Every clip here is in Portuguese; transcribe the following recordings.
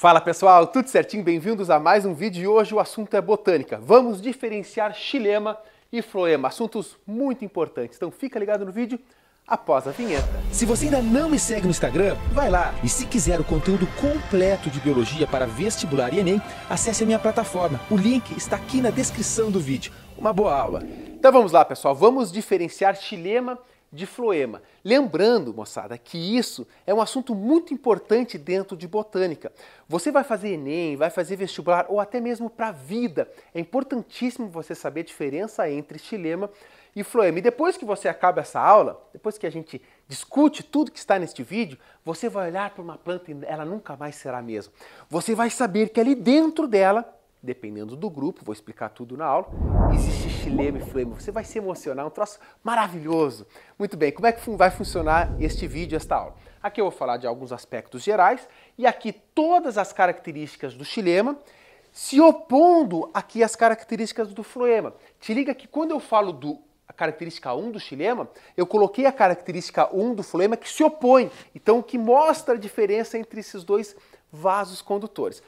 Fala pessoal, tudo certinho? Bem-vindos a mais um vídeo e hoje o assunto é botânica. Vamos diferenciar chilema e floema, assuntos muito importantes. Então fica ligado no vídeo após a vinheta. Se você ainda não me segue no Instagram, vai lá. E se quiser o conteúdo completo de biologia para vestibular e ENEM, acesse a minha plataforma. O link está aqui na descrição do vídeo. Uma boa aula. Então vamos lá, pessoal. Vamos diferenciar xilema de floema. Lembrando, moçada, que isso é um assunto muito importante dentro de botânica. Você vai fazer Enem, vai fazer vestibular ou até mesmo para a vida. É importantíssimo você saber a diferença entre xilema e floema. E depois que você acaba essa aula, depois que a gente discute tudo que está neste vídeo, você vai olhar para uma planta e ela nunca mais será a mesma. Você vai saber que ali dentro dela dependendo do grupo, vou explicar tudo na aula, existe chilema e flema. Você vai se emocionar, é um troço maravilhoso. Muito bem, como é que vai funcionar este vídeo, esta aula? Aqui eu vou falar de alguns aspectos gerais e aqui todas as características do chilema se opondo aqui às características do floema. Te liga que quando eu falo do a característica 1 do chilema, eu coloquei a característica 1 do floema que se opõe, então o que mostra a diferença entre esses dois vasos condutores.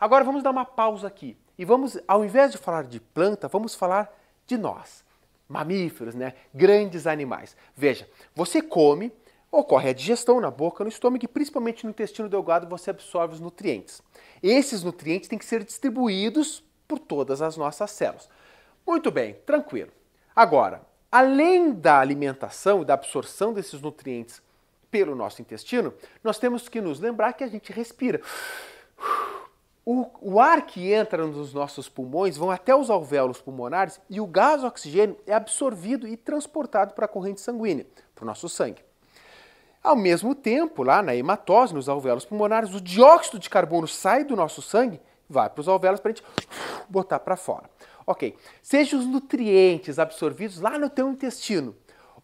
Agora vamos dar uma pausa aqui e vamos, ao invés de falar de planta, vamos falar de nós, mamíferos, né? Grandes animais. Veja, você come, ocorre a digestão na boca, no estômago e principalmente no intestino delgado você absorve os nutrientes. Esses nutrientes têm que ser distribuídos por todas as nossas células. Muito bem, tranquilo. Agora, além da alimentação e da absorção desses nutrientes pelo nosso intestino, nós temos que nos lembrar que a gente respira o, o, ar que entra nos nossos pulmões vão até os alvéolos pulmonares e o gás oxigênio é absorvido e transportado para a corrente sanguínea, para o nosso sangue. Ao mesmo tempo, lá na hematose, nos alvéolos pulmonares, o dióxido de carbono sai do nosso sangue, vai para os alvéolos para a gente botar para fora. Ok, seja os nutrientes absorvidos lá no teu intestino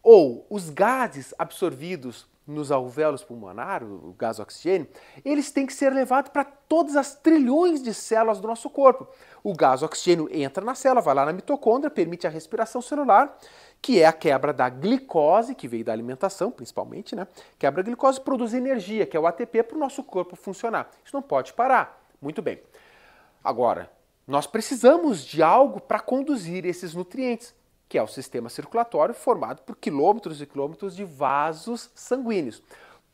ou os gases absorvidos nos alvéolos pulmonares, o gás oxigênio, eles têm que ser levados para todas as trilhões de células do nosso corpo. O gás oxigênio entra na célula, vai lá na mitocôndria, permite a respiração celular, que é a quebra da glicose, que veio da alimentação principalmente, né? Quebra a glicose produz energia, que é o ATP, para o nosso corpo funcionar. Isso não pode parar. Muito bem. Agora, nós precisamos de algo para conduzir esses nutrientes que é o sistema circulatório formado por quilômetros e quilômetros de vasos sanguíneos.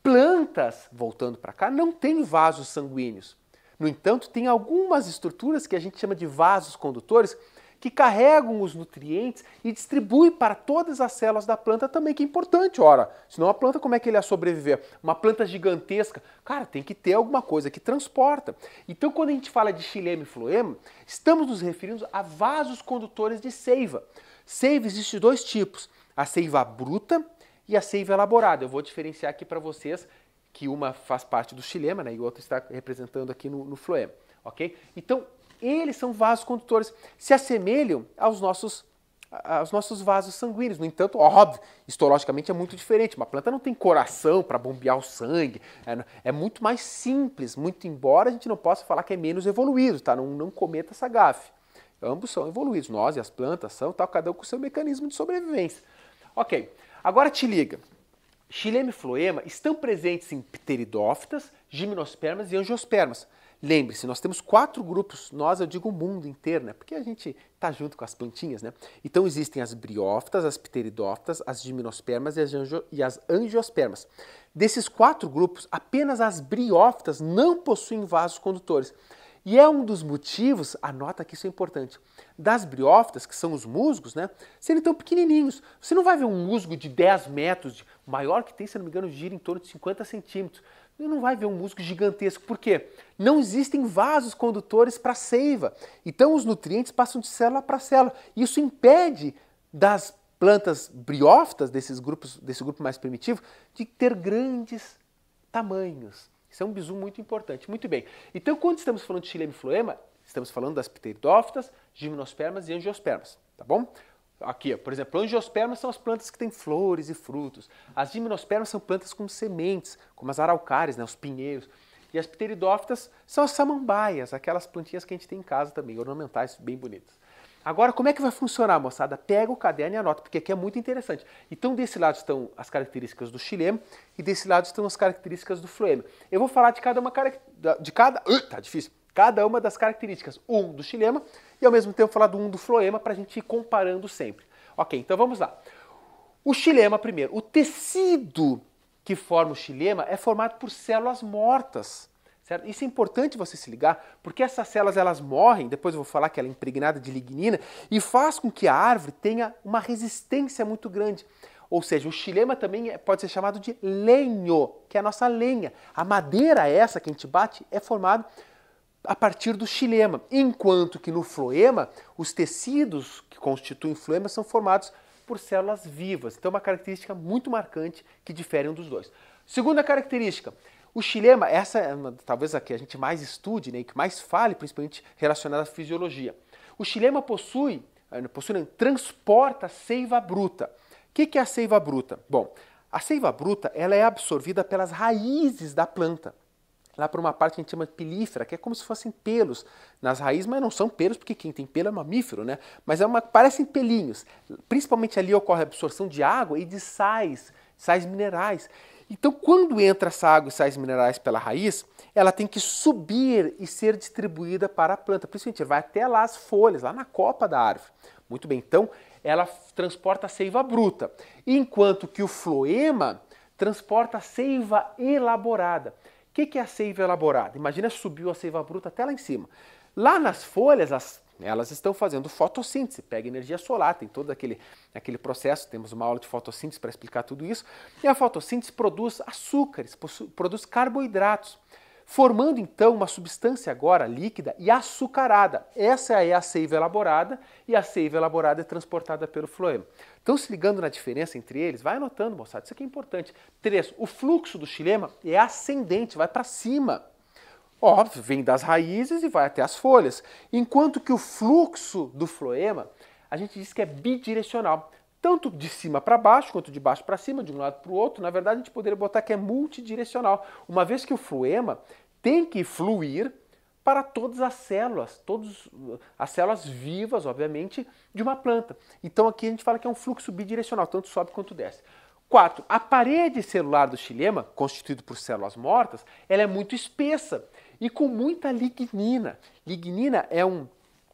Plantas, voltando para cá, não têm vasos sanguíneos. No entanto, tem algumas estruturas que a gente chama de vasos condutores que carregam os nutrientes e distribuem para todas as células da planta também, que é importante, ora. Senão é a planta, como é que ele ia sobreviver? Uma planta gigantesca, cara, tem que ter alguma coisa que transporta. Então, quando a gente fala de xilema e floema, estamos nos referindo a vasos condutores de seiva. Seiva existe dois tipos: a seiva bruta e a seiva elaborada. Eu vou diferenciar aqui para vocês que uma faz parte do xilema né, e outra está representando aqui no, no floema. Ok? Então, eles são vasos condutores, se assemelham aos nossos aos nossos vasos sanguíneos. No entanto, óbvio, histologicamente é muito diferente. Uma planta não tem coração para bombear o sangue. É, é, muito mais simples, muito embora a gente não possa falar que é menos evoluído, tá? Não, não cometa essa gafe. Ambos são evoluídos, nós e as plantas são, tal, tá, cada um com seu mecanismo de sobrevivência. Ok, agora te liga. Xilema e floema estão presentes em pteridófitas, gimnospermas e angiospermas. Lembre-se, nós temos quatro grupos, nós eu digo o mundo inteiro, né? Porque a gente está junto com as plantinhas, né? Então existem as briófitas, as pteridófitas, as gimnospermas e as, angio, e as angiospermas. Desses quatro grupos, apenas as briófitas não possuem vasos condutores. E é um dos motivos, anota que isso é importante, das briófitas, que são os musgos, né, serem tão pequenininhos. Você não vai ver um musgo de 10 metros, de, maior que tem, se não me engano, gira em torno de 50 centímetros. Você não vai ver um musgo gigantesco. Por quê? Não existem vasos condutores para a seiva. Então os nutrientes passam de célula para célula. Isso impede das plantas briófitas, desses grupos, desse grupo mais primitivo, de ter grandes tamanhos. Isso é um bizu muito importante. Muito bem. Então, quando estamos falando de xilema e floema, estamos falando das pteridófitas, gimnospermas e angiospermas, tá bom? Aqui, por exemplo, angiospermas são as plantas que têm flores e frutos. As gimnospermas são plantas com sementes, como as araucárias, né, os pinheiros. E as pteridófitas são as samambaias, aquelas plantinhas que a gente tem em casa também, ornamentais, bem bonitas. Agora, como é que vai funcionar, moçada? Pega o caderno e anota, porque aqui é muito interessante. Então, desse lado estão as características do xilema e desse lado estão as características do floema. Eu vou falar de cada uma de cada, uh, tá difícil. Cada uma das características, um do xilema e ao mesmo tempo falar do um do floema para a gente ir comparando sempre. Ok, então vamos lá. O xilema primeiro. O tecido que forma o xilema é formado por células mortas. Certo? Isso é importante você se ligar, porque essas células elas morrem, depois eu vou falar que ela é impregnada de lignina, e faz com que a árvore tenha uma resistência muito grande. Ou seja, o xilema também é, pode ser chamado de lenho, que é a nossa lenha. A madeira essa que a gente bate é formada a partir do xilema, enquanto que no floema, os tecidos que constituem floema são formados por células vivas. Então, é uma característica muito marcante que difere um dos dois. Segunda característica, o xilema, essa é uma, talvez a que a gente mais estude, né, que mais fale, principalmente relacionada à fisiologia. O xilema possui, eh, possui não, transporta seiva bruta. O que, que é a seiva bruta? Bom, a seiva bruta ela é absorvida pelas raízes da planta. Lá por uma parte que a gente chama de pilífera, que é como se fossem pelos nas raízes, mas não são pelos, porque quem tem pelo é mamífero, né? Mas é uma, parecem pelinhos. Principalmente ali ocorre a absorção de água e de sais, sais minerais. Então, quando entra essa água e sais minerais pela raiz, ela tem que subir e ser distribuída para a planta. Principalmente, vai até lá as folhas, lá na copa da árvore. Muito bem, então ela transporta a seiva bruta, enquanto que o floema transporta a seiva elaborada. O que, que é a seiva elaborada? Imagina subiu a seiva bruta até lá em cima. Lá nas folhas, as elas estão fazendo fotossíntese, pega energia solar, tem todo aquele, aquele processo, temos uma aula de fotossíntese para explicar tudo isso. E a fotossíntese produz açúcares, produz carboidratos, formando então uma substância agora líquida e açucarada. Essa é a seiva elaborada e a seiva elaborada é transportada pelo floema. Então, se ligando na diferença entre eles, vai anotando, moçada, isso aqui é importante. Três, o fluxo do xilema é ascendente, vai para cima. Óbvio, vem das raízes e vai até as folhas. Enquanto que o fluxo do floema, a gente diz que é bidirecional tanto de cima para baixo quanto de baixo para cima, de um lado para o outro. Na verdade, a gente poderia botar que é multidirecional, uma vez que o floema tem que fluir para todas as células, todas as células vivas, obviamente, de uma planta. Então aqui a gente fala que é um fluxo bidirecional, tanto sobe quanto desce. 4. A parede celular do xilema, constituído por células mortas, ela é muito espessa e com muita lignina. Lignina é um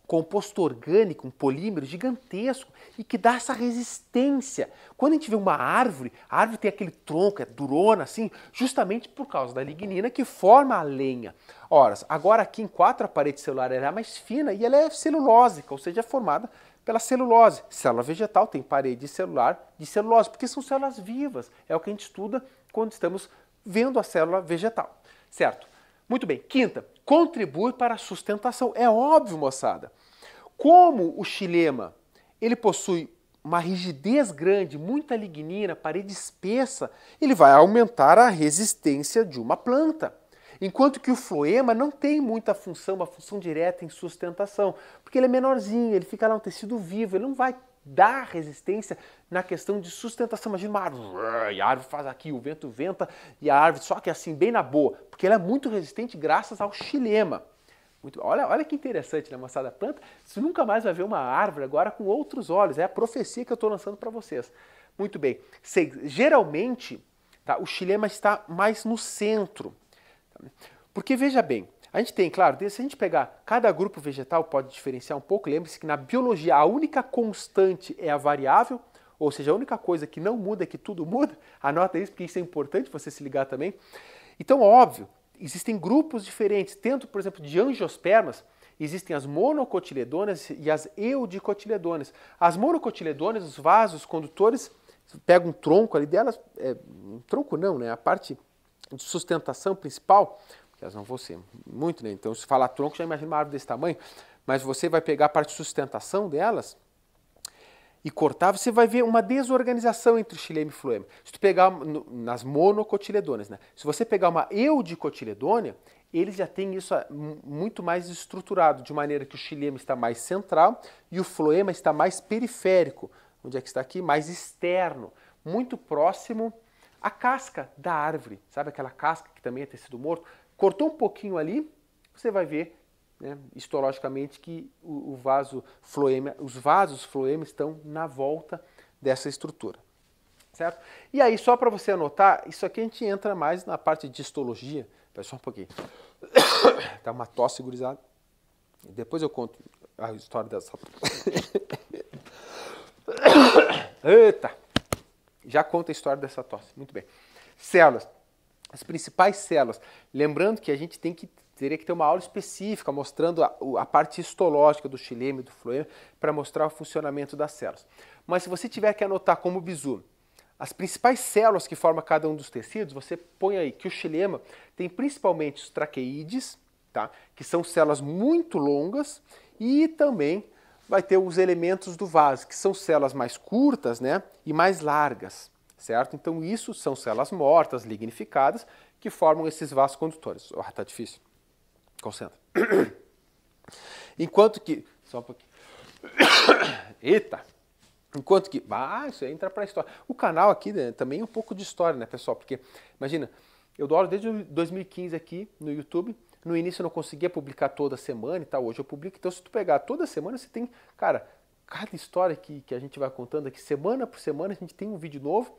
composto orgânico, um polímero gigantesco e que dá essa resistência. Quando a gente vê uma árvore, a árvore tem aquele tronco, é durona assim, justamente por causa da lignina que forma a lenha. Ora, agora aqui em quatro a parede celular ela é mais fina e ela é celulósica, ou seja, é formada pela celulose. Célula vegetal tem parede celular de celulose, porque são células vivas. É o que a gente estuda quando estamos vendo a célula vegetal, certo? Muito bem. Quinta, contribui para a sustentação. É óbvio, moçada. Como o xilema ele possui uma rigidez grande, muita lignina, parede espessa, ele vai aumentar a resistência de uma planta. Enquanto que o floema não tem muita função, uma função direta em sustentação, porque ele é menorzinho, ele fica lá um tecido vivo, ele não vai da resistência na questão de sustentação. Imagina uma árvore, e a árvore faz aqui, o vento venta e a árvore, só que é assim, bem na boa, porque ela é muito resistente graças ao xilema. Muito, olha, olha que interessante, né, moçada? Planta, você nunca mais vai ver uma árvore agora com outros olhos. É a profecia que eu estou lançando para vocês. Muito bem. geralmente, tá, o xilema está mais no centro. Porque veja bem, a gente tem, claro, se a gente pegar cada grupo vegetal, pode diferenciar um pouco. Lembre-se que na biologia a única constante é a variável, ou seja, a única coisa que não muda é que tudo muda. Anota isso, porque isso é importante você se ligar também. Então, óbvio, existem grupos diferentes. tanto por exemplo, de angiospermas, existem as monocotiledôneas e as eudicotiledôneas As monocotiledôneas os vasos condutores, pegam um tronco ali delas, é, um tronco não, né? A parte de sustentação principal que elas não vão ser. Muito, né? Então, se falar tronco, já imagina uma árvore desse tamanho. Mas você vai pegar a parte de sustentação delas e cortar, você vai ver uma desorganização entre xilema e floema. Se tu pegar no, nas monocotiledôneas, né? Se você pegar uma eudicotiledônia, eles já têm isso ah, muito mais estruturado, de maneira que o xilema está mais central e o floema está mais periférico. Onde é que está aqui? Mais externo, muito próximo à casca da árvore. Sabe aquela casca que também é tecido morto? Cortou um pouquinho ali, você vai ver né, histologicamente que o, o vaso floema, os vasos floema estão na volta dessa estrutura. Certo? E aí, só para você anotar, isso aqui a gente entra mais na parte de histologia. Espera só um pouquinho. tá uma tosse gurizada? Depois eu conto a história dessa. Eita! Já conta a história dessa tosse. Muito bem. Células as principais células. Lembrando que a gente tem que teria que ter uma aula específica mostrando a, a parte histológica do xilema e do floema, para mostrar o funcionamento das células. Mas se você tiver que anotar como bizu as principais células que formam cada um dos tecidos, você põe aí que o xilema tem principalmente os traqueídeos, tá? que são células muito longas, e também vai ter os elementos do vaso, que são células mais curtas né? e mais largas certo? Então isso são células mortas, lignificadas, que formam esses vasos condutores. Oh, tá difícil. Concentra. Enquanto que... Só um pouquinho. Eita! Enquanto que... Ah, isso aí entra para a história. O canal aqui né, também é um pouco de história, né, pessoal? Porque, imagina, eu dou aula desde 2015 aqui no YouTube. No início eu não conseguia publicar toda semana e tal. Hoje eu publico. Então, se tu pegar toda semana, você tem... Cara, cada história que, que a gente vai contando aqui, semana por semana, a gente tem um vídeo novo.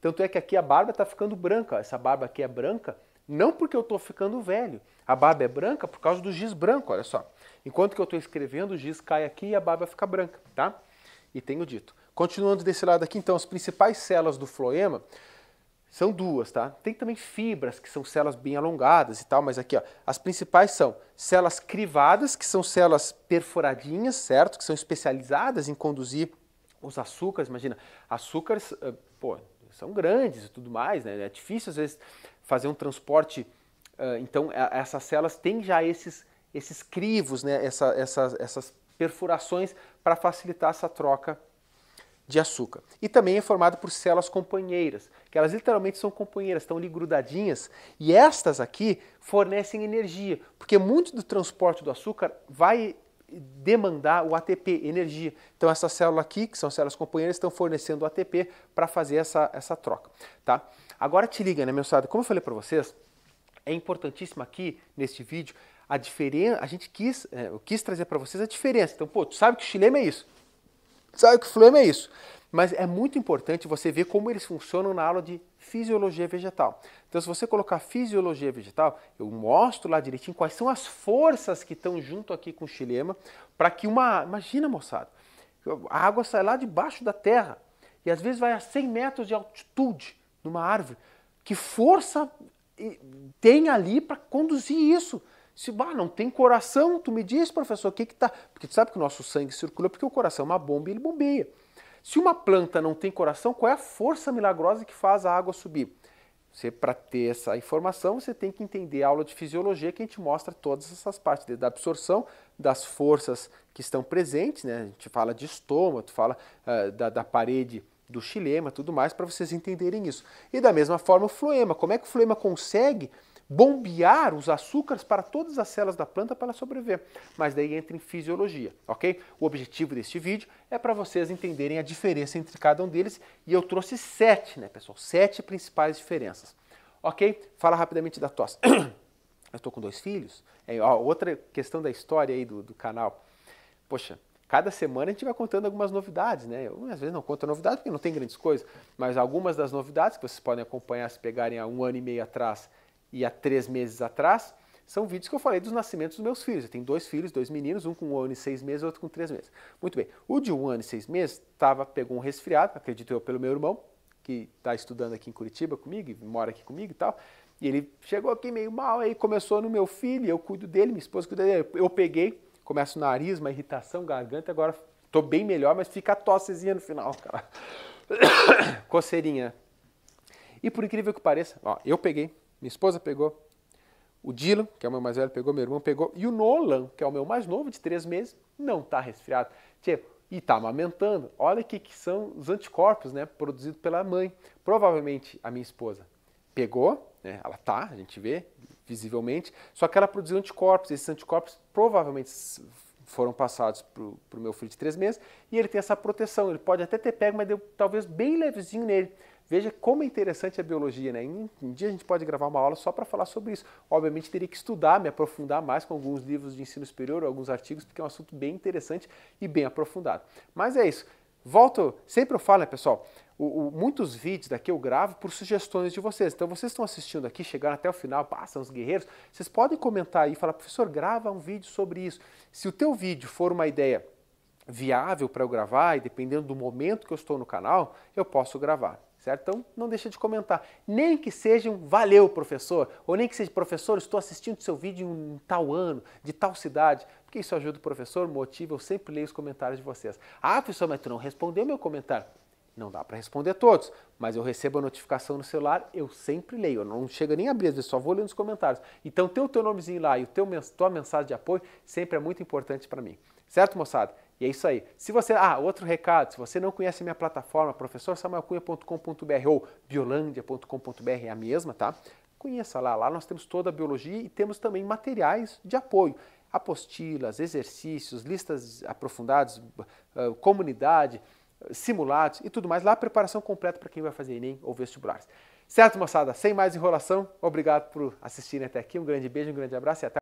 Tanto é que aqui a barba está ficando branca. Essa barba aqui é branca não porque eu estou ficando velho. A barba é branca por causa do giz branco, olha só. Enquanto que eu estou escrevendo, o giz cai aqui e a barba fica branca, tá? E tenho dito. Continuando desse lado aqui, então, as principais células do floema são duas, tá? Tem também fibras, que são células bem alongadas e tal, mas aqui, ó, as principais são células crivadas, que são células perforadinhas, certo? Que são especializadas em conduzir os açúcares, imagina, açúcares, eh, pô, são grandes e tudo mais, né? É difícil às vezes fazer um transporte. Uh, então a, é, essas células têm já esses, esses crivos, né? Essa, essas perfurações para facilitar essa troca de açúcar. E também é formado por células companheiras, que elas literalmente são companheiras, estão ali grudadinhas, e estas aqui fornecem energia, porque muito do transporte do açúcar vai demandar o ATP, energia. Então essa célula aqui, que são células companheiras, estão fornecendo o ATP para fazer essa, essa troca, tá? Agora te liga, né, meu sábado? Como eu falei para vocês, é importantíssimo aqui neste vídeo a diferença, a gente quis, é, eu quis trazer para vocês a diferença. Então, pô, tu sabe que o xilema é isso. Tu sabe que o flema é isso. Mas é muito importante você ver como eles funcionam na aula de fisiologia vegetal. Então, se você colocar fisiologia vegetal, eu mostro lá direitinho quais são as forças que estão junto aqui com o xilema para que uma. Imagina, moçada, a água sai lá debaixo da terra e às vezes vai a 100 metros de altitude numa árvore. Que força tem ali para conduzir isso? Se bah, não tem coração, tu me diz, professor, o que que tá? Porque tu sabe que o nosso sangue circula porque o coração é uma bomba e ele bombeia. Se uma planta não tem coração, qual é a força milagrosa que faz a água subir? Você, para ter essa informação, você tem que entender a aula de fisiologia que a gente mostra todas essas partes, da absorção, das forças que estão presentes, né? A gente fala de estômago, fala uh, da, da parede do xilema, tudo mais, para vocês entenderem isso. E da mesma forma o fluema. Como é que o fluema consegue bombear os açúcares para todas as células da planta para ela sobreviver. Mas daí entra em fisiologia, ok? O objetivo deste vídeo é para vocês entenderem a diferença entre cada um deles e eu trouxe sete, né, pessoal? Sete principais diferenças, ok? Fala rapidamente da tosse. eu estou com dois filhos. É, ó, outra questão da história aí do, do canal. Poxa, cada semana a gente vai contando algumas novidades, né? Eu, às vezes não conto novidades porque não tem grandes coisas, mas algumas das novidades que vocês podem acompanhar se pegarem há um ano e meio atrás e há três meses atrás, são vídeos que eu falei dos nascimentos dos meus filhos. Eu tenho dois filhos, dois meninos, um com um ano e seis meses, outro com três meses. Muito bem, o de um ano e seis meses tava, pegou um resfriado, acredito eu, pelo meu irmão, que está estudando aqui em Curitiba comigo, mora aqui comigo e tal. E ele chegou aqui meio mal, aí começou no meu filho, eu cuido dele, minha esposa cuida dele. Eu peguei, começo o nariz, uma irritação, garganta, agora estou bem melhor, mas fica a tossezinha no final, cara. Coceirinha. E por incrível que pareça, ó, eu peguei, minha esposa pegou. O Dylan, que é o meu mais velho, pegou, meu irmão pegou. E o Nolan, que é o meu mais novo, de três meses, não está resfriado. Tchê, e está amamentando. Olha o que, que são os anticorpos né, produzidos pela mãe. Provavelmente a minha esposa pegou, né, ela tá, a gente vê visivelmente, só que ela produziu anticorpos. Esses anticorpos provavelmente foram passados para o meu filho de três meses e ele tem essa proteção. Ele pode até ter pego, mas deu talvez bem levezinho nele. Veja como é interessante a biologia, né? Um, dia a gente pode gravar uma aula só para falar sobre isso. Obviamente teria que estudar, me aprofundar mais com alguns livros de ensino superior, alguns artigos, porque é um assunto bem interessante e bem aprofundado. Mas é isso. Volto, sempre eu falo, né, pessoal? O, o, muitos vídeos daqui eu gravo por sugestões de vocês. Então vocês estão assistindo aqui, chegaram até o final, passam os guerreiros, vocês podem comentar aí e falar, professor, grava um vídeo sobre isso. Se o teu vídeo for uma ideia viável para eu gravar, e dependendo do momento que eu estou no canal, eu posso gravar certo? Então não deixa de comentar. Nem que seja um valeu, professor, ou nem que seja professor, estou assistindo seu vídeo em tal ano, de tal cidade, porque isso ajuda o professor, motiva, eu sempre leio os comentários de vocês. Ah, professor, mas tu não respondeu meu comentário. Não dá para responder todos, mas eu recebo a notificação no celular, eu sempre leio, eu não chega nem a abrir, eu só vou lendo os comentários. Então ter o teu nomezinho lá e o teu tua mensagem de apoio sempre é muito importante para mim. Certo, moçada? E é isso aí. Se você, ah, outro recado, se você não conhece a minha plataforma, professorsamuelcunha.com.br ou biolândia.com.br, é a mesma, tá? Conheça lá, lá nós temos toda a biologia e temos também materiais de apoio apostilas, exercícios, listas aprofundadas, ah, comunidade, simulados e tudo mais. Lá a preparação completa para quem vai fazer Enem ou vestibulares. Certo, moçada? Sem mais enrolação, obrigado por assistirem até aqui. Um grande beijo, um grande abraço e até